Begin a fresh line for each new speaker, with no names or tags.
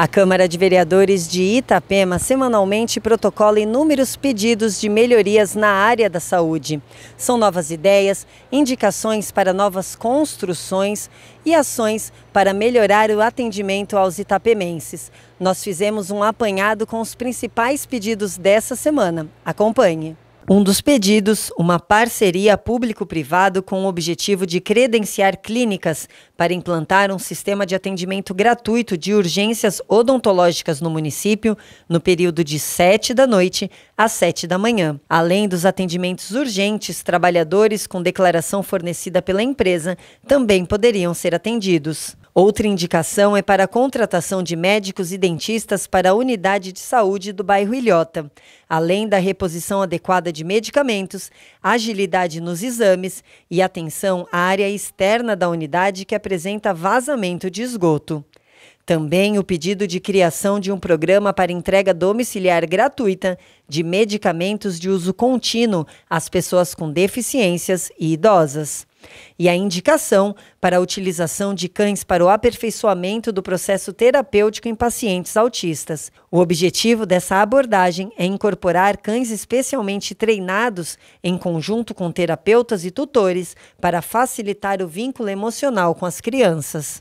A Câmara de Vereadores de Itapema semanalmente protocola inúmeros pedidos de melhorias na área da saúde. São novas ideias, indicações para novas construções e ações para melhorar o atendimento aos itapemenses. Nós fizemos um apanhado com os principais pedidos dessa semana. Acompanhe. Um dos pedidos, uma parceria público-privado com o objetivo de credenciar clínicas para implantar um sistema de atendimento gratuito de urgências odontológicas no município no período de 7 da noite às 7 da manhã. Além dos atendimentos urgentes, trabalhadores com declaração fornecida pela empresa também poderiam ser atendidos. Outra indicação é para a contratação de médicos e dentistas para a unidade de saúde do bairro Ilhota, além da reposição adequada de medicamentos, agilidade nos exames e atenção à área externa da unidade que apresenta vazamento de esgoto. Também o pedido de criação de um programa para entrega domiciliar gratuita de medicamentos de uso contínuo às pessoas com deficiências e idosas e a indicação para a utilização de cães para o aperfeiçoamento do processo terapêutico em pacientes autistas. O objetivo dessa abordagem é incorporar cães especialmente treinados em conjunto com terapeutas e tutores para facilitar o vínculo emocional com as crianças.